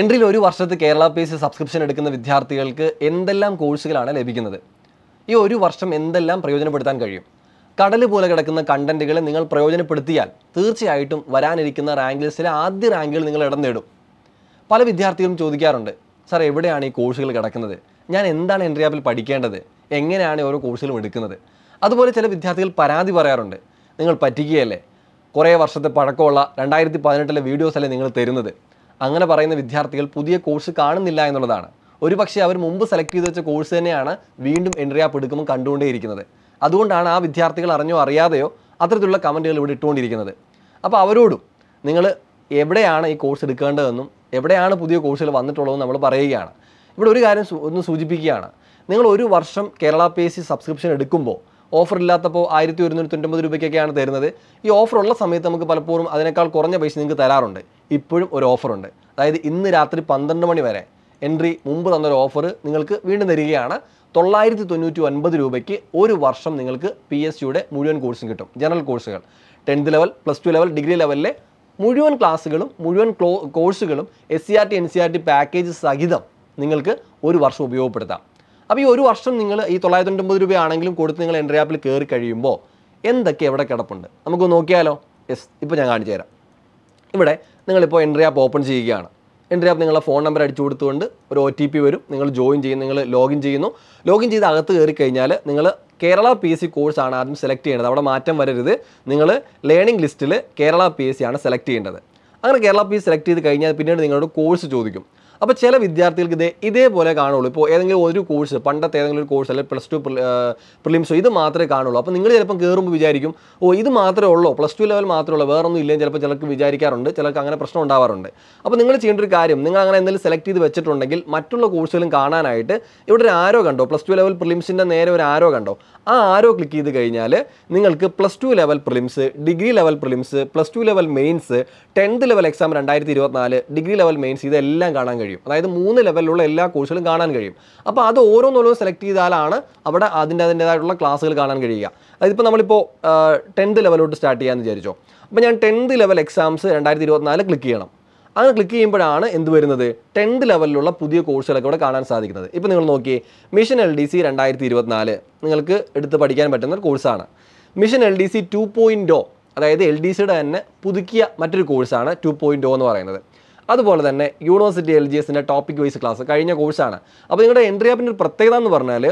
എൻട്രിയിൽ ഒരു വർഷത്തെ Kerala pace subscription എടുക്കുന്ന വിദ്യാർത്ഥികൾക്ക് എന്തെല്ലാം കോഴ്സുകളാണ് ലഭിക്കുന്നത് ഈ ഒരു വർഷം എന്തെല്ലാം പ്രയോജനപ്പെടുത്താൻ കഴിയും കടൽ പോലെ കിടക്കുന്ന കണ്ടന്റുകൾ നിങ്ങൾ പ്രയോജനപ്പെടുത്തിയാൽ തീർച്ചയായിട്ടും വരാനിരിക്കുന്ന റാങ്ക് ലിസ്റ്റിലെ ആദ്യ റാങ്കിൽ നിങ്ങൾ ഇടം നേടും പല വിദ്യാർത്ഥികളും ചോദിക്കാറുണ്ട് സാർ എവിടെയാണ് ഈ കോഴ്സുകൾ കിടക്കുന്നത് ഞാൻ എന്താണ് എൻട്രി ആപ്പിൽ പഠിക്കേണ്ടത് എങ്ങനെയാണ് ഓരോ കോഴ്സുകളും എടുക്കുന്നത് അതുപോലെ ചില വിദ്യാർത്ഥികൾ പരാതി പറയാറുണ്ട് നിങ്ങൾ പറ്റിക്കുകയല്ലേ കുറേ വർഷത്തെ പഴക്കമുള്ള രണ്ടായിരത്തി പതിനെട്ടിലെ വീഡിയോസ് അല്ലേ നിങ്ങൾ തരുന്നത് അങ്ങനെ പറയുന്ന വിദ്യാർത്ഥികൾ പുതിയ കോഴ്സ് കാണുന്നില്ല എന്നുള്ളതാണ് പക്ഷേ അവർ മുമ്പ് സെലക്ട് ചെയ്ത് വെച്ച കോഴ്സ് തന്നെയാണ് വീണ്ടും എൻട്രി ആപ്പ് എടുക്കുമ്പോൾ കണ്ടുകൊണ്ടേയിരിക്കുന്നത് അതുകൊണ്ടാണ് ആ വിദ്യാർത്ഥികൾ അറിഞ്ഞോ അറിയാതെയോ അത്തരത്തിലുള്ള കമൻറ്റുകൾ ഇവിടെ ഇട്ടുകൊണ്ടിരിക്കുന്നത് അപ്പോൾ അവരോടും നിങ്ങൾ എവിടെയാണ് ഈ കോഴ്സ് എടുക്കേണ്ടതെന്നും എവിടെയാണ് പുതിയ കോഴ്സുകൾ വന്നിട്ടുള്ളതെന്ന് നമ്മൾ പറയുകയാണ് ഇവിടെ ഒരു കാര്യം ഒന്ന് സൂചിപ്പിക്കുകയാണ് നിങ്ങൾ ഒരു വർഷം കേരള പി സബ്സ്ക്രിപ്ഷൻ എടുക്കുമ്പോൾ ഓഫർ ഇല്ലാത്തപ്പോൾ ആയിരത്തി ഒരുന്നൂറ്റി തൊണ്ണൂറ്റൊമ്പത് രൂപയ്ക്കൊക്കെയാണ് തരുന്നത് ഈ ഉള്ള സമയത്ത് നമുക്ക് പലപ്പോഴും അതിനേക്കാൾ കുറഞ്ഞ പൈസ നിങ്ങൾക്ക് തരാറുണ്ട് ഇപ്പോഴും ഒരു ഓഫറുണ്ട് അതായത് ഇന്ന് രാത്രി പന്ത്രണ്ട് മണി വരെ എൻട്രി മുമ്പ് തന്നൊരു ഓഫർ നിങ്ങൾക്ക് വീണ്ടും തരികയാണ് തൊള്ളായിരത്തി തൊണ്ണൂറ്റി ഒൻപത് രൂപയ്ക്ക് ഒരു വർഷം നിങ്ങൾക്ക് പി എസ് സിയുടെ മുഴുവൻ കോഴ്സും കിട്ടും ജനറൽ കോഴ്സുകൾ tenth level plus two level degree ലെവലിലെ മുഴുവൻ ക്ലാസ്സുകളും മുഴുവൻ കോഴ്സുകളും S C R T N C R T package സഹിതം നിങ്ങൾക്ക് ഒരു വർഷം ഉപയോഗപ്പെടുത്താം അപ്പോൾ ഈ ഒരു വർഷം നിങ്ങൾ ഈ ഒൻപത് രൂപയാണെങ്കിലും കൊടുത്ത് നിങ്ങൾ എൻട്രി ആപ്പിൽ കയറി കഴിയുമ്പോൾ എന്തൊക്കെ എവിടെ കിടപ്പുണ്ട് നമുക്ക് നോക്കിയാലോ യെസ് ഇപ്പോൾ ഞാൻ കാണിച്ചു തരാം ഇവിടെ നിങ്ങളിപ്പോൾ എൻട്രി ആപ്പ് ഓപ്പൺ ചെയ്യുകയാണ് എൻട്രി ആപ്പ് നിങ്ങളുടെ ഫോൺ നമ്പർ അടിച്ചു കൊടുത്തുകൊണ്ട് ഒരു ഒ ടി പി വരും നിങ്ങൾ ജോയിൻ ചെയ്യും നിങ്ങൾ ലോഗിൻ ചെയ്യുന്നു ലോഗിൻ ചെയ്ത് അകത്ത് കയറി കഴിഞ്ഞാൽ നിങ്ങൾ കേരള പി എസ് സി കോഴ്സാണ് ആദ്യം സെലക്ട് ചെയ്യേണ്ടത് അവിടെ മാറ്റം വരരുത് നിങ്ങൾ ലേണിംഗ് ലിസ്റ്റിൽ കേരള പി എസ് സി ആണ് സെലക്ട് ചെയ്യേണ്ടത് അങ്ങനെ കേരള പി സെലക്ട് ചെയ്ത് കഴിഞ്ഞാൽ പിന്നീട് നിങ്ങളോട് കോഴ്സ് ചോദിക്കും അപ്പോൾ ചില വിദ്യാർത്ഥികൾക്ക് ഇതേ ഇതേപോലെ കാണുള്ളൂ ഇപ്പോൾ ഏതെങ്കിലും ഒരു കോഴ്സ് പണ്ടത്തെ ഏതെങ്കിലും ഒരു കോഴ്സ് അല്ലെങ്കിൽ പ്ലസ് ടു പ്രിലിംസോ ഇത് മാത്രമേ കാണുള്ളൂ അപ്പോൾ നിങ്ങൾ ചിലപ്പം കയറുമ്പോൾ വിചാരിക്കും ഓ ഇത് മാത്രമേ ഉള്ളൂ പ്ലസ് ടു ലെവൽ മാത്രമേ ഉള്ളൂ വേറൊന്നും ഇല്ലെങ്കിൽ ചിലപ്പോൾ ചിലർക്ക് വിചാരിക്കാറുണ്ട് ചിലർക്ക് അങ്ങനെ പ്രശ്നം ഉണ്ടാവാറുണ്ട് അപ്പോൾ നിങ്ങൾ ചെയ്യേണ്ട ഒരു കാര്യം നിങ്ങൾ അങ്ങനെ എന്തെങ്കിലും സെലക്ട് ചെയ്ത് വെച്ചിട്ടുണ്ടെങ്കിൽ മറ്റുള്ള കോഴ്സുകളും കാണാനായിട്ട് ഇവിടെ ഒരു ആരോ കണ്ടോ പ്ലസ് ടു ലെവൽ പ്രിലിംസിൻ്റെ നേരെ ഒരു ആരോ കണ്ടോ ആ ആരോ ക്ലിക്ക് ചെയ്ത് കഴിഞ്ഞാൽ നിങ്ങൾക്ക് plus two level prelims degree level prelims plus two level mains tenth level exam രണ്ടായിരത്തി ഇരുപത്തിനാല് ഡിഗ്രി ലെവൽ മെയിൻസ് ഇതെല്ലാം കാണാൻ കഴിയും കഴിയും അതായത് മൂന്ന് ലെവലിലുള്ള എല്ലാ കോഴ്സുകളും കാണാൻ കഴിയും അപ്പോൾ അത് ഓരോന്നോരോന്ന് സെലക്ട് ചെയ്താലാണ് അവിടെ അതിൻ്റെ അതിൻ്റേതായിട്ടുള്ള ക്ലാസ്സുകൾ കാണാൻ കഴിയുക അതിപ്പോൾ നമ്മളിപ്പോൾ ടെൻത്ത് ലെവലോട്ട് സ്റ്റാർട്ട് ചെയ്യാമെന്ന് വിചാരിച്ചോ അപ്പോൾ ഞാൻ ടെൻത്ത് ലെവൽ എക്സാംസ് രണ്ടായിരത്തി ഇരുപത്തിനാല് ക്ലിക്ക് ചെയ്യണം അങ്ങനെ ക്ലിക്ക് ചെയ്യുമ്പോഴാണ് എന്ത് വരുന്നത് ടെൻത്ത് ലെവലിലുള്ള പുതിയ കോഴ്സുകളൊക്കെ ഇവിടെ കാണാൻ സാധിക്കുന്നത് ഇപ്പോൾ നിങ്ങൾ നോക്കിയേ മിഷൻ എൽ ഡി സി രണ്ടായിരത്തി ഇരുപത്തിനാല് നിങ്ങൾക്ക് എടുത്ത് പഠിക്കാൻ പറ്റുന്ന ഒരു കോഴ്സാണ് mission L D C two point o അതായത് എൽ ഡി സിയുടെ തന്നെ പുതുക്കിയ മറ്റൊരു കോഴ്സാണ് ടു പോയിൻറ്റോ എന്ന് പറയുന്നത് അതുപോലെ തന്നെ യൂണിവേഴ്സിറ്റി എൽ ജി എസിൻ്റെ ടോപ്പിക് വൈസ് ക്ലാസ് കഴിഞ്ഞ കോഴ്സാണ് അപ്പോൾ നിങ്ങളുടെ എൻട്രി ആപ്പിൻ്റെ ഒരു പ്രത്യേകത എന്ന് പറഞ്ഞാൽ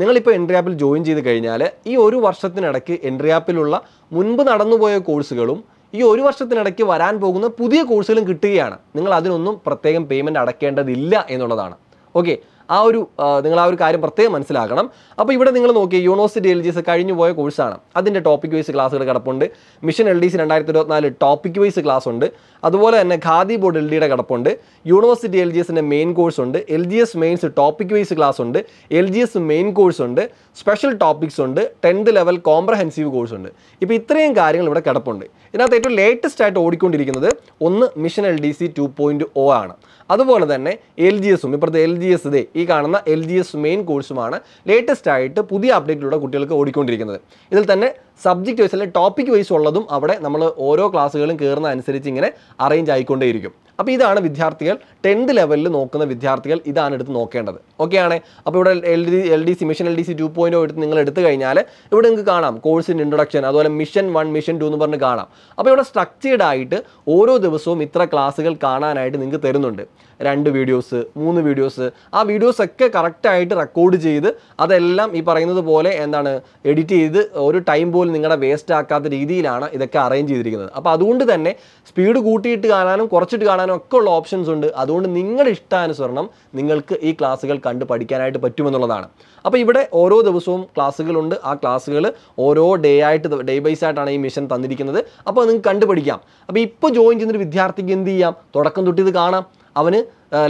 നിങ്ങളിപ്പോൾ എൻട്രി ആപ്പിൽ ജോയിൻ ചെയ്ത് കഴിഞ്ഞാൽ ഈ ഒരു വർഷത്തിനിടയ്ക്ക് എൻട്രി ആപ്പിലുള്ള മുൻപ് നടന്നുപോയ കോഴ്സുകളും ഈ ഒരു വർഷത്തിനിടയ്ക്ക് വരാൻ പോകുന്ന പുതിയ കോഴ്സുകളും കിട്ടുകയാണ് നിങ്ങൾ അതിനൊന്നും പ്രത്യേകം പേയ്മെൻറ്റ് അടക്കേണ്ടതില്ല എന്നുള്ളതാണ് ഓക്കെ ആ ഒരു നിങ്ങൾ ആ ഒരു കാര്യം പ്രത്യേകം മനസ്സിലാക്കണം അപ്പോൾ ഇവിടെ നിങ്ങൾ നോക്കി യൂണിവേഴ്സിറ്റി എൽ ജി എസ് കഴിഞ്ഞു പോയ കോഴ്സാണ് അതിൻ്റെ ടോപ്പിക് വൈസ് ക്ലാസ്സുകൾ കിടപ്പുണ്ട് മിഷൻ എൽ ഡി സി രണ്ടായിരത്തി ഇരുപത്തിനാല് ടോപ്പിക് വൈസ് ക്ലാസ് ഉണ്ട് അതുപോലെ തന്നെ ഖാദി ബോർഡ് എൽ ഡിയുടെ കിടപ്പുണ്ട് യൂണിവേഴ്സിറ്റി എൽ ജി എസിൻ്റെ മെയിൻ കോഴ്സ് ഉണ്ട് L G S mains topic wise class ഉണ്ട് L G S main course ഉണ്ട് സ്പെഷ്യൽ ടോപ്പിക്സ് ഉണ്ട് ടെൻത്ത് ലെവൽ കോംപ്രഹെൻസീവ് കോഴ്സ് ഉണ്ട് ഇപ്പോൾ ഇത്രയും കാര്യങ്ങൾ ഇവിടെ കിടപ്പുണ്ട് ഇതിനകത്ത് ഏറ്റവും ലേറ്റസ്റ്റ് ആയിട്ട് ഓടിക്കൊണ്ടിരിക്കുന്നത് ഒന്ന് mission L D C two point O ആണ് അതുപോലെ തന്നെ എൽ ജി എസും ഇപ്പോഴത്തെ എൽ ജി എസ് ഇതേ ഈ കാണുന്ന എൽ ജി എസ് മെയിൻ കോഴ്സുമാണ് ലേറ്റസ്റ്റ് ആയിട്ട് പുതിയ അപ്ഡേറ്റിലൂടെ കുട്ടികൾക്ക് ഓടിക്കൊണ്ടിരിക്കുന്നത് ഇതിൽ തന്നെ സബ്ജക്റ്റ് വൈസ് അല്ലെങ്കിൽ ടോപ്പിക് വൈസ് ഉള്ളതും അവിടെ നമ്മൾ ഓരോ ക്ലാസ്സുകളും കയറുന്ന അനുസരിച്ച് ഇങ്ങനെ അറേഞ്ച് ആയിക്കൊണ്ടേയിരിക്കും അപ്പോൾ ഇതാണ് വിദ്യാർത്ഥികൾ ടെൻത്ത് ലെവലിൽ നോക്കുന്ന വിദ്യാർത്ഥികൾ ഇതാണ് എടുത്ത് നോക്കേണ്ടത് ഓക്കെ ആണേ അപ്പോൾ ഇവിടെ L D L D C mission L D C two point o എടുത്ത് നിങ്ങൾ എടുത്തു കഴിഞ്ഞാൽ ഇവിടെ നിങ്ങൾക്ക് കാണാം കോഴ്സിൻ്റെ ഇൻട്രൊഡക്ഷൻ അതുപോലെ മിഷൻ വൺ മിഷൻ ടു എന്ന് പറഞ്ഞ് കാണാം അപ്പോൾ ഇവിടെ സ്ട്രക്ചേർഡ് ആയിട്ട് ഓരോ ദിവസവും ഇത്ര ക്ലാസ്സുകൾ കാണാനായിട്ട് നിങ്ങൾക്ക് തരുന്നുണ്ട് രണ്ട് വീഡിയോസ് മൂന്ന് വീഡിയോസ് ആ വീഡിയോസ് ഒക്കെ കറക്റ്റായിട്ട് റെക്കോർഡ് ചെയ്ത് അതെല്ലാം ഈ പറയുന്നത് പോലെ എന്താണ് എഡിറ്റ് ചെയ്ത് ഒരു ടൈം പോലും നിങ്ങളുടെ വേസ്റ്റ് ആക്കാത്ത രീതിയിലാണ് ഇതൊക്കെ അറേഞ്ച് ചെയ്തിരിക്കുന്നത് അപ്പോൾ അതുകൊണ്ട് തന്നെ സ്പീഡ് കൂട്ടിയിട്ട് കാണാനും കുറച്ചിട്ട് കാണാനും ഒക്കെ ഉള്ള ഓപ്ഷൻസ് ഉണ്ട് അതുകൊണ്ട് നിങ്ങളുടെ ഇഷ്ടാനുസരണം നിങ്ങൾക്ക് ഈ ക്ലാസ്സുകൾ കണ്ട് പഠിക്കാനായിട്ട് പറ്റുമെന്നുള്ളതാണ് അപ്പോൾ ഇവിടെ ഓരോ ദിവസവും ക്ലാസ്സുകളുണ്ട് ആ ക്ലാസ്സുകൾ ഓരോ ഡേ ആയിട്ട് ഡേ ബൈസ് ആയിട്ടാണ് ഈ മിഷൻ തന്നിരിക്കുന്നത് അപ്പോൾ നിങ്ങൾക്ക് കണ്ടുപഠിക്കാം അപ്പോൾ ഇപ്പോൾ ജോയിൻ ചെയ്യുന്നൊരു വിദ്യാർത്ഥിക്ക് എന്ത് ചെയ്യാം തുടക്കം തൊട്ടിത് കാണാം അവന്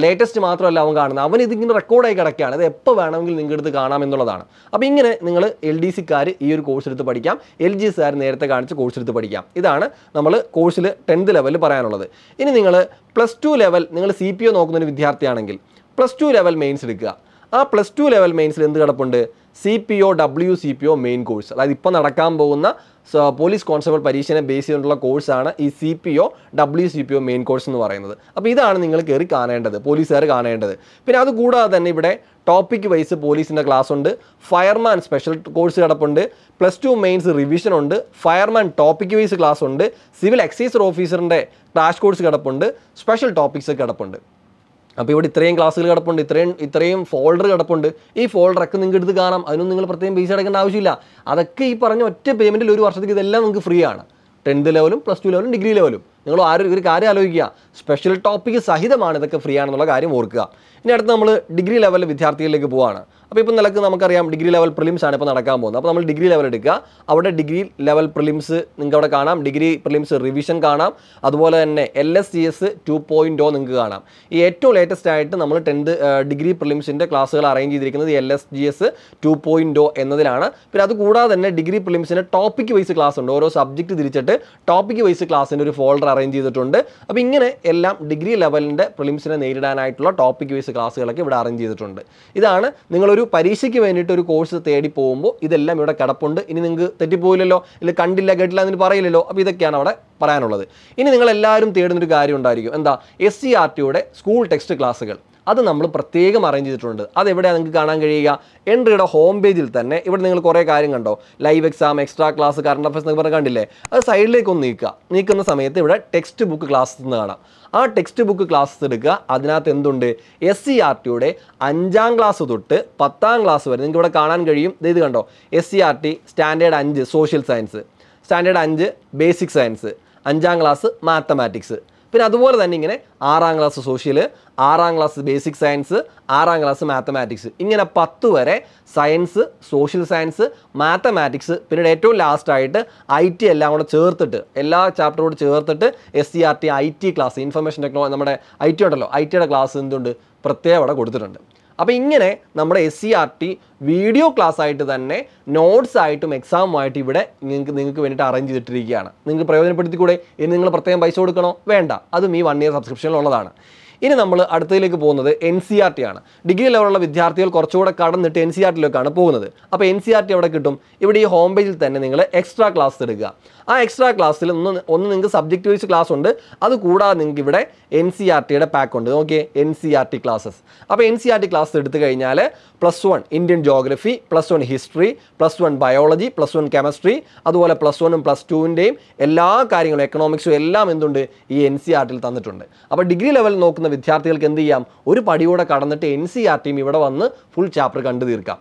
ലേറ്റസ്റ്റ് മാത്രമല്ല അവൻ കാണുന്നത് അവൻ ഇതിങ്ങനെ റെക്കോർഡായി കിടക്കുകയാണ് അത് എപ്പോൾ വേണമെങ്കിൽ നിങ്ങളുടെ അടുത്ത് കാണാം എന്നുള്ളതാണ് അപ്പോൾ ഇങ്ങനെ നിങ്ങൾ എൽ ഡി സിക്കാർ ഈ ഒരു കോഴ്സ് എടുത്ത് പഠിക്കാം എൽ ജി സാർ നേരത്തെ കാണിച്ച് കോഴ്സ് എടുത്ത് പഠിക്കാം ഇതാണ് നമ്മൾ കോഴ്സിൽ ടെൻത്ത് ലെവലിൽ പറയാനുള്ളത് ഇനി നിങ്ങൾ പ്ലസ് ടു ലെവൽ നിങ്ങൾ സി പി ഒ നോക്കുന്നൊരു വിദ്യാർത്ഥിയാണെങ്കിൽ പ്ലസ് ടു ലെവൽ മെയിൻസ് എടുക്കുക ആ പ്ലസ് ടു ലെവൽ മെയിൻസിൽ എന്ത് കിടപ്പുണ്ട് C P O W C P O main course അതായത് ഇപ്പോൾ നടക്കാൻ പോകുന്ന പോലീസ് കോൺസ്റ്റബിൾ പരീക്ഷനെ ബേസ് ചെയ്തിട്ടുള്ള കോഴ്സാണ് ഈ C P O W C P O main course എന്ന് പറയുന്നത് അപ്പോൾ ഇതാണ് നിങ്ങൾ കയറി കാണേണ്ടത് പോലീസുകാർ കാണേണ്ടത് പിന്നെ അതുകൂടാതെ തന്നെ ഇവിടെ ടോപ്പിക് വൈസ് പോലീസിൻ്റെ ക്ലാസ് ഉണ്ട് ഫയർമാൻ സ്പെഷ്യൽ കോഴ്സ് കിടപ്പുണ്ട് പ്ലസ് ടു മെയിൻസ് റിവിഷൻ ഉണ്ട് ഫയർമാൻ ടോപ്പിക് വൈസ് ക്ലാസ് ഉണ്ട് സിവിൽ എക്സൈസ് ഓഫീസറിൻ്റെ ക്ലാഷ് കോഴ്സ് കിടപ്പുണ്ട് സ്പെഷ്യൽ ടോപ്പിക്സ് കിടപ്പുണ്ട് അപ്പോൾ ഇവിടെ ഇത്രയും ക്ലാസ്സുകൾ കിടപ്പുണ്ട് ഇത്രയും ഇത്രയും ഫോൾഡർ കിടപ്പുണ്ട് ഈ ഫോൾഡറൊക്കെ നിങ്ങൾക്ക് എടുത്ത് കാണാം അതിനൊന്നും നിങ്ങൾ പ്രത്യേകം പൈസ അടക്കേണ്ട ആവശ്യമില്ല അതൊക്കെ ഈ പറഞ്ഞ ഒറ്റ പേയ്മെൻറ്റിൽ ഒരു വർഷത്തേക്ക് ഇതെല്ലാം നിങ്ങൾക്ക് ഫ്രീ ആണ് ടെൻത്ത് ലെവലും പ്ലസ് ടു ലെവലും ഡിഗ്രി ലെവലും നിങ്ങൾ ആരും ഒരു കാര്യം ആലോചിക്കുക സ്പെഷ്യൽ ടോപ്പിക്ക് സഹിതമാണ് ഇതൊക്കെ ഫ്രീ ആണെന്നുള്ള കാര്യം ഓർക്കുക ഇനി അടുത്ത് നമ്മൾ ഡിഗ്രി ലെവലിലെ വിദ്യാർത്ഥികളിലേക്ക് പോവാണ് അപ്പോൾ ഇപ്പോൾ നിലക്ക് നമുക്കറിയാം ഡിഗ്രി ലെവൽ പ്രിലിംസ് ആണ് ഇപ്പോൾ നടക്കാൻ പോകുന്നത് അപ്പോൾ നമ്മൾ ഡിഗ്രി ലെവൽ എടുക്കുക അവിടെ ഡിഗ്രി ലെവൽ പ്രിലിംസ് നിങ്ങൾക്ക് അവിടെ കാണാം ഡിഗ്രി പ്രിലിംസ് റിവിഷൻ കാണാം അതുപോലെ തന്നെ L S C S two point O നിങ്ങൾക്ക് കാണാം ഈ ഏറ്റവും ലേറ്റസ്റ്റ് ആയിട്ട് നമ്മൾ ടെൻത്ത് ഡിഗ്രി പ്രിലിംസിൻ്റെ ക്ലാസ്സുകൾ അറേഞ്ച് ചെയ്തിരിക്കുന്നത് L S G S two point O എന്നതിലാണ് പിന്നെ അതുകൂടാതെ തന്നെ ഡിഗ്രി പ്രിലിംസിൻ്റെ ടോപ്പിക് വൈസ് ക്ലാസ് ഉണ്ട് ഓരോ സബ്ജക്റ്റ് തിരിച്ചിട്ട് ടോപ്പിക് വൈസ് ക്ലാസ്സിൻ്റെ ഒരു ഫോൾഡർ അറേഞ്ച് ചെയ്തിട്ടുണ്ട് അപ്പോൾ ഇങ്ങനെ എല്ലാം ഡിഗ്രി ലെവലിൻ്റെ പ്രിലിംസിനെ നേരിടാനായിട്ടുള്ള ടോപ്പിക് വൈസ് ക്ലാസ്സുകളൊക്കെ ഇവിടെ അറേഞ്ച് ചെയ്തിട്ടുണ്ട് ഇതാണ് നിങ്ങളൊരു ഒരു പരീക്ഷയ്ക്ക് വേണ്ടിയിട്ട് ഒരു കോഴ്സ് തേടി പോകുമ്പോൾ ഇതെല്ലാം ഇവിടെ കിടപ്പുണ്ട് ഇനി നിങ്ങൾക്ക് തെറ്റിപ്പോയില്ലല്ലോ ഇല്ല കണ്ടില്ല കേട്ടില്ല എന്ന് പറയില്ലല്ലോ അപ്പോൾ ഇതൊക്കെയാണ് അവിടെ പറയാനുള്ളത് ഇനി നിങ്ങൾ എല്ലാവരും തേടുന്നൊരു കാര്യം ഉണ്ടായിരിക്കും എന്താ എസ് സി ആർ ടിയുടെ സ്കൂൾ ടെക്സ്റ്റ് ക്ലാസ്സുകൾ അത് നമ്മൾ പ്രത്യേകം അറേഞ്ച് ചെയ്തിട്ടുണ്ട് അതെവിടെയാണ് നിങ്ങൾക്ക് കാണാൻ കഴിയുക എൻട്രിയുടെ ഹോം പേജിൽ തന്നെ ഇവിടെ നിങ്ങൾ കുറേ കാര്യം കണ്ടോ live exam extra class current affairs എന്നൊക്കെ പറഞ്ഞ് കണ്ടില്ലേ അത് സൈഡിലേക്ക് ഒന്ന് നീക്കുക നീക്കുന്ന സമയത്ത് ഇവിടെ ടെക്സ്റ്റ് ബുക്ക് ക്ലാസ് എന്ന് കാണാം ആ ടെക്സ്റ്റ് ബുക്ക് ക്ലാസ്സസ് എടുക്കുക അതിനകത്ത് എന്തുണ്ട് എസ് സി e ആർ ടിയുടെ അഞ്ചാം ക്ലാസ് തൊട്ട് പത്താം ക്ലാസ് വരെ നിങ്ങൾക്ക് ഇവിടെ കാണാൻ കഴിയും ഇത് കണ്ടോ S C R T standard അഞ്ച് സോഷ്യൽ സയൻസ് സ്റ്റാൻഡേർഡ് അഞ്ച് ബേസിക് സയൻസ് അഞ്ചാം ക്ലാസ് മാത്തമാറ്റിക്സ് പിന്നെ അതുപോലെ തന്നെ ഇങ്ങനെ ആറാം ക്ലാസ് സോഷ്യൽ ആറാം ക്ലാസ് ബേസിക് സയൻസ് ആറാം ക്ലാസ് മാത്തമാറ്റിക്സ് ഇങ്ങനെ പത്ത് വരെ സയൻസ് സോഷ്യൽ സയൻസ് മാത്തമാറ്റിക്സ് പിന്നീട് ഏറ്റവും ലാസ്റ്റായിട്ട് ഐ ടി എല്ലാം കൂടെ ചേർത്തിട്ട് എല്ലാ ചാപ്റ്ററോട് ചേർത്തിട്ട് S C R T I T class information technology നമ്മുടെ ഐ ടി ഉണ്ടല്ലോ ഐ ടിയുടെ ക്ലാസ് എന്തുകൊണ്ട് പ്രത്യേകം അവിടെ കൊടുത്തിട്ടുണ്ട് അപ്പോൾ ഇങ്ങനെ നമ്മുടെ S C R T video class ആയിട്ട് തന്നെ നോട്ട്സ് ആയിട്ടും എക്സാമുമായിട്ട് ഇവിടെ നിങ്ങൾക്ക് നിങ്ങൾക്ക് വേണ്ടിയിട്ട് അറേഞ്ച് ചെയ്തിട്ടിരിക്കുകയാണ് നിങ്ങൾക്ക് പ്രയോജനപ്പെടുത്തിക്കൂടെ ഇനി നിങ്ങൾ പ്രത്യേകം പൈസ കൊടുക്കണോ വേണ്ട അതും ഈ വൺ ഇയർ സബ്സ്ക്രിപ്ഷനിലുള്ളതാണ് ഇനി നമ്മൾ അടുത്തതിലേക്ക് പോകുന്നത് എൻ സി ആർ ടി ആണ് ഡിഗ്രി ലെവലുള്ള വിദ്യാർത്ഥികൾ കുറച്ചുകൂടെ കടന്നിട്ട് എൻ സി ആർ e ടിയിലേക്കാണ് പോകുന്നത് അപ്പോൾ N C R e T എവിടെ കിട്ടും ഇവിടെ ഈ ഹോം പേജിൽ തന്നെ നിങ്ങൾ എക്സ്ട്രാ ക്ലാസ് എടുക്കുക ആ എക്സ്ട്രാ ക്ലാസ്സിൽ ഒന്ന് ഒന്ന് നിങ്ങൾക്ക് സബ്ജക്റ്റ് വൈസ് ക്ലാസ് ഉണ്ട് അത് കൂടാതെ നിങ്ങൾക്ക് ഇവിടെ എൻ സി ആർ ടിയുടെ പാക്ക് ഉണ്ട് നോക്കിയേ N C R T classes അപ്പോൾ N C R T class എടുത്തു കഴിഞ്ഞാൽ plus one Indian geography plus one history plus one biology plus one chemistry അതുപോലെ പ്ലസ് വണ്ണും പ്ലസ് ടുവിൻ്റെയും എല്ലാ കാര്യങ്ങളും എക്കണോമിക്സും എല്ലാം എന്തുണ്ട് ഈ എൻ സി ആർ ടിയിൽ തന്നിട്ടുണ്ട് അപ്പോൾ ഡിഗ്രി ലെവൽ നോക്കുന്ന വിദ്യാർത്ഥികൾക്ക് എന്ത് ചെയ്യാം ഒരു പടിയൂടെ കടന്നിട്ട് എൻ സി ആർ ടിയും ഇവിടെ വന്ന് ഫുൾ ചാപ്റ്റർ കണ്ടു തീർക്കാം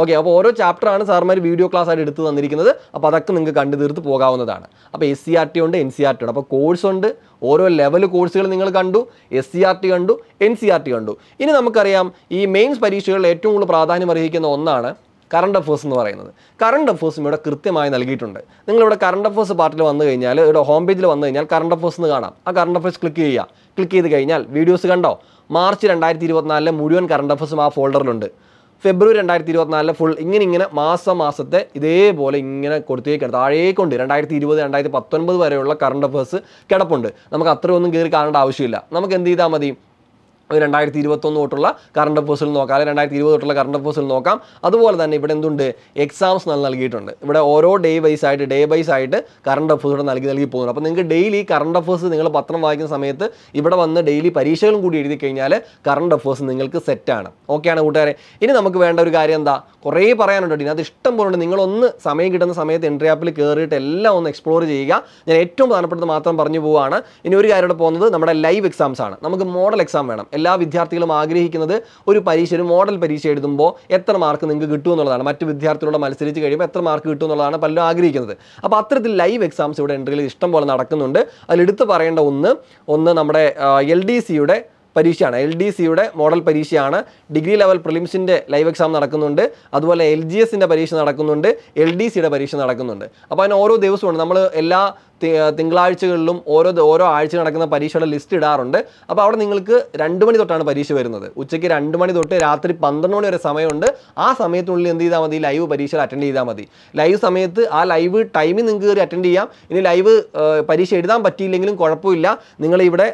ഓക്കെ അപ്പോൾ ഓരോ ചാപ്റ്ററാണ് സാർമാർ വീഡിയോ ക്ലാസ് ആയിട്ട് എടുത്തു തന്നിരിക്കുന്നത് അപ്പോൾ അതൊക്കെ നിങ്ങൾക്ക് കണ്ടു തീർത്ത് പോകാവുന്നതാണ് അപ്പോൾ എസ് സി ആർ ടി ഉണ്ട് എൻ സി ആർ ടി ഉണ്ട് അപ്പോൾ കോഴ്സ് ഉണ്ട് ഓരോ ലെവൽ കോഴ്സുകൾ നിങ്ങൾ കണ്ടു എസ് സി ആർ ടി കണ്ടു എൻ സി ആർ ടി കണ്ടു ഇനി നമുക്കറിയാം ഈ മെയിൻസ് പരീക്ഷകളിൽ ഏറ്റവും കൂടുതൽ പ്രാധാന്യം അർഹിക്കുന്ന ഒന്നാണ് കറണ്ട് അഫേഴ്സ് എന്ന് പറയുന്നത് കറണ്ട് അഫേഴ്സും ഇവിടെ കൃത്യമായി നൽകിയിട്ടുണ്ട് നിങ്ങളിവിടെ കറണ്ട് അഫേഴ്സ് പാർട്ടിൽ വന്നു കഴിഞ്ഞാൽ ഇവിടെ ഹോം പേജിൽ വന്നു കഴിഞ്ഞാൽ കറണ്ട് അഫേഴ്സ് എന്ന് കാണാം ആ കറണ്ട് അഫേഴ്സ് ക്ലിക്ക് ചെയ്യുക ക്ലിക്ക് ചെയ്ത് കഴിഞ്ഞാൽ വീഡിയോസ് കണ്ടോ മാർച്ച് രണ്ടായിരത്തി ഇരുപത്തിനാലിലെ മുഴുവൻ കറണ്ട് അഫേഴ്സും ആ ഫോൾഡറിലുണ്ട് ഫെബ്രുവരി രണ്ടായിരത്തി ഇരുപത്തിനാലിലെ ഫുൾ ഇങ്ങനെ ഇങ്ങനെ മാസം മാസത്തെ ഇതേപോലെ ഇങ്ങനെ കൊടുത്തേക്കാണ് താഴേക്കൊണ്ട് രണ്ടായിരത്തി ഇരുപത് രണ്ടായിരത്തി പത്തൊൻപത് വരെയുള്ള കറണ്ട് അഫേഴ്സ് കിടപ്പുണ്ട് നമുക്ക് അത്രയൊന്നും കയറി കാണേണ്ട ആവശ്യമില്ല നമുക്ക് എന്ത് ചെയ്താൽ മതി രണ്ടായിരത്തി ഇരുപത്തൊന്ന് തൊട്ടുള്ള കറണ്ട് അഫേഴ്സിൽ നോക്കാം അല്ലെങ്കിൽ രണ്ടായിരത്തി ഇരുപത് തൊട്ടുള്ള കറണ്ട് അഫേഴ്സിൽ നോക്കാം അതുപോലെ തന്നെ ഇവിടെ എന്തുണ്ട് എക്സാംസ് നല്ല നൽകിയിട്ടുണ്ട് ഇവിടെ ഓരോ ഡേ വൈസ് ആയിട്ട് ഡേ വൈസ് ആയിട്ട് കറണ്ട് അഫേഴ്സ് ഇവിടെ നൽകി നൽകി പോകുന്നുണ്ട് അപ്പോൾ നിങ്ങൾക്ക് ഡെയിലി കറണ്ട് അഫേഴ്സ് നിങ്ങൾ പത്രം വായിക്കുന്ന സമയത്ത് ഇവിടെ വന്ന് ഡെയിലി പരീക്ഷകളും കൂടി എഴുതി കഴിഞ്ഞാൽ കറണ്ട് അഫേഴ്സ് നിങ്ങൾക്ക് സെറ്റാണ് ഓക്കെയാണ് കൂട്ടുകാരെ ഇനി നമുക്ക് വേണ്ട ഒരു കാര്യം എന്താ കുറേ പറയാനുണ്ട് അത് ഇഷ്ടം പോലുണ്ട് നിങ്ങളൊന്ന് സമയം കിട്ടുന്ന സമയത്ത് എൻട്രി ആപ്പിൽ കയറിയിട്ട് എല്ലാം ഒന്ന് എക്സ്പ്ലോർ ചെയ്യുക ഞാൻ ഏറ്റവും പ്രധാനപ്പെട്ടത് മാത്രം പറഞ്ഞു പോവുകയാണ് ഇനി ഒരു കാര്യം ഇവിടെ പോകുന്നത് നമ്മുടെ ലൈവ് എക്സാംസ് ആണ് നമുക്ക് മോഡൽ എക്സാം വേണം എല്ലാ വിദ്യാർത്ഥികളും ആഗ്രഹിക്കുന്നത് ഒരു പരീക്ഷ ഒരു മോഡൽ പരീക്ഷ എഴുതുമ്പോൾ എത്ര മാർക്ക് നിങ്ങൾക്ക് കിട്ടും എന്നുള്ളതാണ് മറ്റ് വിദ്യാർത്ഥികളോട് മത്സരിച്ച് കഴിയുമ്പോൾ എത്ര മാർക്ക് കിട്ടും എന്നുള്ളതാണ് പലരും ആഗ്രഹിക്കുന്നത് അപ്പോൾ അത്തരത്തിൽ ലൈവ് എക്സാംസ് ഇവിടെ എൻട്രിയിൽ ഇഷ്ടം പോലെ നടക്കുന്നുണ്ട് അതിലെടുത്ത് പറയേണ്ട ഒന്ന് ഒന്ന് നമ്മുടെ എൽ ഡി സിയുടെ പരീക്ഷയാണ് എൽ ഡി സിയുടെ മോഡൽ പരീക്ഷയാണ് ഡിഗ്രി ലെവൽ പ്രിലിംസിൻ്റെ ലൈവ് എക്സാം നടക്കുന്നുണ്ട് അതുപോലെ എൽ ജി എസിൻ്റെ പരീക്ഷ നടക്കുന്നുണ്ട് എൽ ഡി സിയുടെ പരീക്ഷ നടക്കുന്നുണ്ട് അപ്പോൾ അതിന് ഓരോ ദിവസമുണ്ട് നമ്മൾ എല്ലാ തിങ്കളാഴ്ചകളിലും ഓരോ ഓരോ ആഴ്ച നടക്കുന്ന പരീക്ഷയുടെ ലിസ്റ്റ് ഇടാറുണ്ട് അപ്പോൾ അവിടെ നിങ്ങൾക്ക് രണ്ട് മണി തൊട്ടാണ് പരീക്ഷ വരുന്നത് ഉച്ചയ്ക്ക് രണ്ട് മണി തൊട്ട് രാത്രി പന്ത്രണ്ട് മണി വരെ സമയമുണ്ട് ആ സമയത്തിനുള്ളിൽ എന്ത് ചെയ്താൽ മതി ലൈവ് പരീക്ഷകൾ അറ്റൻഡ് ചെയ്താൽ മതി ലൈവ് സമയത്ത് ആ ലൈവ് ടൈമിൽ നിങ്ങൾക്ക് കയറി അറ്റൻഡ് ചെയ്യാം ഇനി ലൈവ് പരീക്ഷ എഴുതാൻ പറ്റിയില്ലെങ്കിലും കുഴപ്പമില്ല നിങ്ങളിവിടെ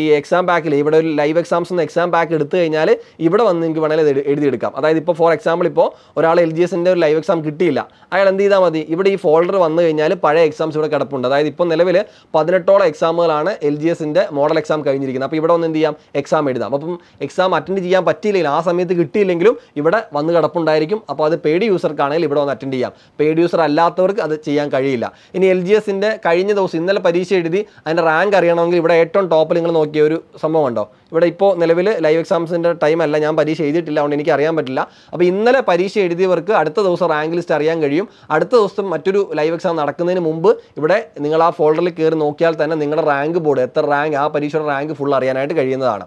ഈ എക്സാം ബാക്കിൽ ഇവിടെ ഒരു ലൈവ് എക്സാംസ് ഒന്ന് എക്സാം പാക്ക് എടുത്തു കഴിഞ്ഞാൽ ഇവിടെ വന്ന് നിങ്ങൾക്ക് വേണമെങ്കിൽ എഴുതിയെടുക്കാം അതായത് ഇപ്പോൾ ഫോർ എക്സാമ്പിൾ ഇപ്പോൾ ഒരാൾ എൽ ജി എസിൻ്റെ ഒരു ലൈവ് എക്സാം കിട്ടിയില്ല അയാൾ എന്ത് ചെയ്താൽ മതി ഇവിടെ ഈ ഫോൾഡർ വന്നു കഴിഞ്ഞാൽ പഴയ എക്സാംസ് ഇവിടെ കിടപ്പുണ്ട് അതായത് ഇപ്പോൾ നിലവിൽ പതിനെട്ടോളം എക്സാമുകളാണ് എൽ ജി എസിൻ്റെ മോഡൽ എക്സാം കഴിഞ്ഞിരിക്കുന്നത് അപ്പോൾ ഇവിടെ വന്ന് എന്ത് ചെയ്യാം എക്സാം എഴുതാം അപ്പം എക്സാം അറ്റൻഡ് ചെയ്യാൻ പറ്റിയില്ലെങ്കിൽ ആ സമയത്ത് കിട്ടിയില്ലെങ്കിലും ഇവിടെ വന്ന് കിടപ്പുണ്ടായിരിക്കും അപ്പോൾ അത് പേഡ് യൂസർക്കാണെങ്കിൽ ഇവിടെ വന്ന് അറ്റൻഡ് ചെയ്യാം പേഡ് യൂസർ അല്ലാത്തവർക്ക് അത് ചെയ്യാൻ കഴിയില്ല ഇനി എൽ ജി എസിൻ്റെ കഴിഞ്ഞ ദിവസം ഇന്നലെ പരീക്ഷ എഴുതി അതിൻ്റെ റാങ്ക് അറിയണമെങ്കിൽ ഇവിടെ ഏറ്റവും ടോപ്പിൽ നിങ്ങൾ നോക്കിയ ഒരു സംഭവം ഉണ്ടോ ഇവിടെ ഇപ്പോൾ നിലവിൽ ലൈവ് എക്സാംസിൻ്റെ ടൈം അല്ല ഞാൻ പരീക്ഷ എഴുതിയിട്ടില്ല അതുകൊണ്ട് എനിക്ക് അറിയാൻ പറ്റില്ല അപ്പോൾ ഇന്നലെ പരീക്ഷ എഴുതിയവർക്ക് അടുത്ത ദിവസം റാങ്ക് ലിസ്റ്റ് അറിയാൻ കഴിയും അടുത്ത ദിവസം മറ്റൊരു ലൈവ് എക്സാം നടക്കുന്നതിന് മുമ്പ് ഇവിടെ നിങ്ങൾ ആ ഫോൾഡറിൽ കയറി നോക്കിയാൽ തന്നെ നിങ്ങളുടെ റാങ്ക് ബോർഡ് എത്ര റാങ്ക് ആ പരീക്ഷയുടെ റാങ്ക് ഫുൾ അറിയാനായിട്ട് കഴിയുന്നതാണ്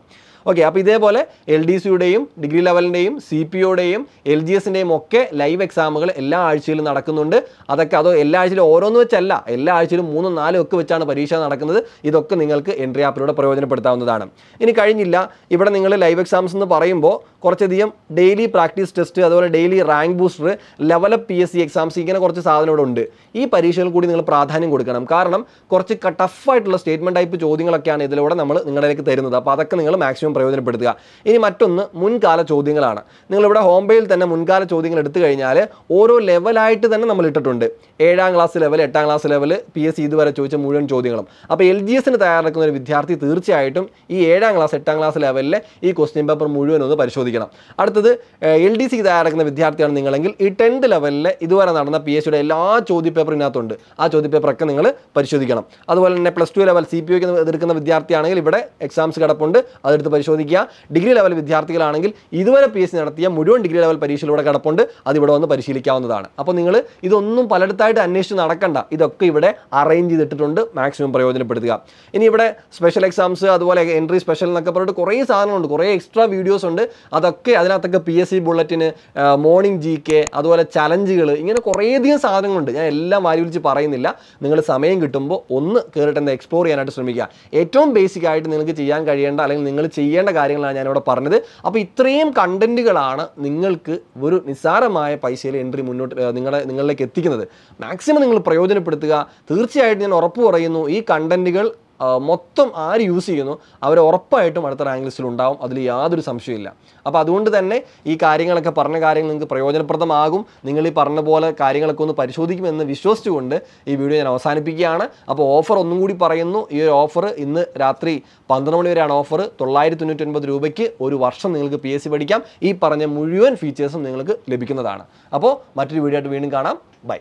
ഓക്കെ അപ്പോൾ ഇതേപോലെ എൽ ഡി സിയുടെയും ഡിഗ്രി ലെവലിൻ്റെയും സി പി ഒയുടെയും എൽ ജി എസിൻ്റെയും ഒക്കെ ലൈവ് എക്സാമുകൾ എല്ലാ ആഴ്ചയിലും നടക്കുന്നുണ്ട് അതൊക്കെ അതോ എല്ലാ ആഴ്ചയിലും ഓരോന്ന് വെച്ചല്ല എല്ലാ ആഴ്ചയിലും മൂന്നും നാലും ഒക്കെ വെച്ചാണ് പരീക്ഷ നടക്കുന്നത് ഇതൊക്കെ നിങ്ങൾക്ക് എൻട്രി ആപ്പിലൂടെ പ്രയോജനപ്പെടുത്താവുന്നതാണ് ഇനി കഴിഞ്ഞില്ല ഇവിടെ നിങ്ങൾ ലൈവ് എക്സാംസ് എന്ന് പറയുമ്പോൾ കുറച്ചധികം ഡെയിലി പ്രാക്ടീസ് ടെസ്റ്റ് അതുപോലെ daily rank booster level up P S C exams ഇങ്ങനെ കുറച്ച് സാധനം ഇവിടെ ഉണ്ട് ഈ പരീക്ഷകൾ കൂടി നിങ്ങൾ പ്രാധാന്യം കൊടുക്കണം കാരണം കുറച്ച് ടഫായിട്ടുള്ള സ്റ്റേറ്റ്മെൻറ്റ് ടൈപ്പ് ചോദ്യങ്ങളൊക്കെയാണ് ഇതിലൂടെ നമ്മൾ നിങ്ങളിലേക്ക് തരുന്നത് അപ്പോൾ അതൊക്കെ നിങ്ങൾ മാക്സിമം ഏറ്റവും പ്രയോജനപ്പെടുത്തുക ഇനി മറ്റൊന്ന് മുൻകാല ചോദ്യങ്ങളാണ് നിങ്ങളിവിടെ ഹോം പേയിൽ തന്നെ മുൻകാല ചോദ്യങ്ങൾ എടുത്തു കഴിഞ്ഞാൽ ഓരോ ലെവലായിട്ട് തന്നെ നമ്മൾ ഇട്ടിട്ടുണ്ട് ഏഴാം ക്ലാസ് ലെവൽ എട്ടാം class level P S C ഇതുവരെ ചോദിച്ച മുഴുവൻ ചോദ്യങ്ങളും അപ്പോൾ എൽ ജി എസിന് തയ്യാറെടുക്കുന്ന ഒരു വിദ്യാർത്ഥി തീർച്ചയായിട്ടും ഈ ഏഴാം ക്ലാസ് എട്ടാം ക്ലാസ് ലെവലിലെ ഈ ക്വസ്റ്റ്യൻ പേപ്പർ മുഴുവൻ ഒന്ന് പരിശോധിക്കണം അടുത്തത് എൽ ഡി സിക്ക് തയ്യാറെടുക്കുന്ന വിദ്യാർത്ഥിയാണ് നിങ്ങളെങ്കിൽ ഈ ടെൻത്ത് ലെവലിൽ ഇതുവരെ നടന്ന പി എസ് സിയുടെ എല്ലാ ചോദ്യ പേപ്പറിനകത്തുണ്ട് ആ ചോദ്യപേപ്പറൊക്കെ നിങ്ങൾ പരിശോധിക്കണം അതുപോലെ തന്നെ plus two level C P ഒക്കെ എതിർക്കുന്ന വിദ്യാർത്ഥിയാണെങ്കിൽ ഇവിടെ എക്സാംസ് കിടപ്പുണ്ട് അതെടുത്ത് പരിശോധിക്കുക ഡിഗ്രി ലെവൽ വിദ്യാർത്ഥികളാണെങ്കിൽ ഇതുവരെ പി എസ് നടത്തിയ മുഴുവൻ ഡിഗ്രി ലെവൽ പരീക്ഷയിലൂടെ കിടപ്പുണ്ട് അതിവിടെ വന്ന് പരിശീലിക്കാവുന്നതാണ് അപ്പോൾ നിങ്ങൾ ഇതൊന്നും പലയിടത്തായിട്ട് അന്വേഷിച്ച് നടക്കണ്ട ഇതൊക്കെ ഇവിടെ അറേഞ്ച് ചെയ്തിട്ടുണ്ട് മാക്സിമം പ്രയോജനപ്പെടുത്തുക ഇനി ഇവിടെ സ്പെഷ്യൽ എക്സാംസ് അതുപോലെ എൻട്രി സ്പെഷ്യൽ എന്നൊക്കെ പറഞ്ഞിട്ട് കുറേ സാധനങ്ങളുണ്ട് കുറേ എക്സ്ട്രാ വീഡിയോസ് ഉണ്ട് അതൊക്കെ അതിനകത്തൊക്കെ പി എസ് മോർണിംഗ് ജി അതുപോലെ ചലഞ്ചുകൾ ഇങ്ങനെ കുറേയധികം സാധനങ്ങളുണ്ട് ഞാൻ എല്ലാം വാരി വിളിച്ച് പറയുന്നില്ല നിങ്ങൾ സമയം കിട്ടുമ്പോൾ ഒന്ന് കയറിയിട്ട് എന്താ എക്സ്പ്ലോർ ചെയ്യാനായിട്ട് ശ്രമിക്കുക ഏറ്റവും ബേസിക് ആയിട്ട് നിങ്ങൾക്ക് ചെയ്യാൻ കഴിയേണ്ട അല്ലെങ്കിൽ നിങ്ങൾ ചെയ്യുക ചെയ്യേണ്ട കാര്യങ്ങളാണ് ഞാനിവിടെ പറഞ്ഞത് അപ്പോൾ ഇത്രയും കണ്ടന്റുകളാണ് നിങ്ങൾക്ക് ഒരു നിസ്സാരമായ പൈസയിൽ എൻട്രി മുന്നോട്ട് നിങ്ങളെ നിങ്ങളിലേക്ക് എത്തിക്കുന്നത് മാക്സിമം നിങ്ങൾ പ്രയോജനപ്പെടുത്തുക തീർച്ചയായിട്ടും ഞാൻ ഉറപ്പ് പറയുന്നു ഈ കണ്ടന്റുകൾ മൊത്തം ആര് യൂസ് ചെയ്യുന്നു അവർ ഉറപ്പായിട്ടും അടുത്ത റാങ്ക് ലിസ്റ്റിൽ ഉണ്ടാവും അതിൽ യാതൊരു സംശയമില്ല അപ്പോൾ അതുകൊണ്ട് തന്നെ ഈ കാര്യങ്ങളൊക്കെ പറഞ്ഞ കാര്യങ്ങൾ നിങ്ങൾക്ക് പ്രയോജനപ്രദമാകും നിങ്ങൾ ഈ പറഞ്ഞ പോലെ കാര്യങ്ങളൊക്കെ ഒന്ന് പരിശോധിക്കുമെന്ന് വിശ്വസിച്ചുകൊണ്ട് ഈ വീഡിയോ ഞാൻ അവസാനിപ്പിക്കുകയാണ് അപ്പോൾ ഓഫർ ഒന്നും കൂടി പറയുന്നു ഈ ഒരു ഓഫർ ഇന്ന് രാത്രി പന്ത്രണ്ട് മണി വരെയാണ് ഓഫർ തൊള്ളായിരത്തി തൊണ്ണൂറ്റൊൻപത് രൂപയ്ക്ക് ഒരു വർഷം നിങ്ങൾക്ക് പി എസ് സി പഠിക്കാം ഈ പറഞ്ഞ മുഴുവൻ ഫീച്ചേഴ്സും നിങ്ങൾക്ക് ലഭിക്കുന്നതാണ് അപ്പോൾ മറ്റൊരു വീഡിയോ ആയിട്ട് വീണ്ടും കാണാം ബൈ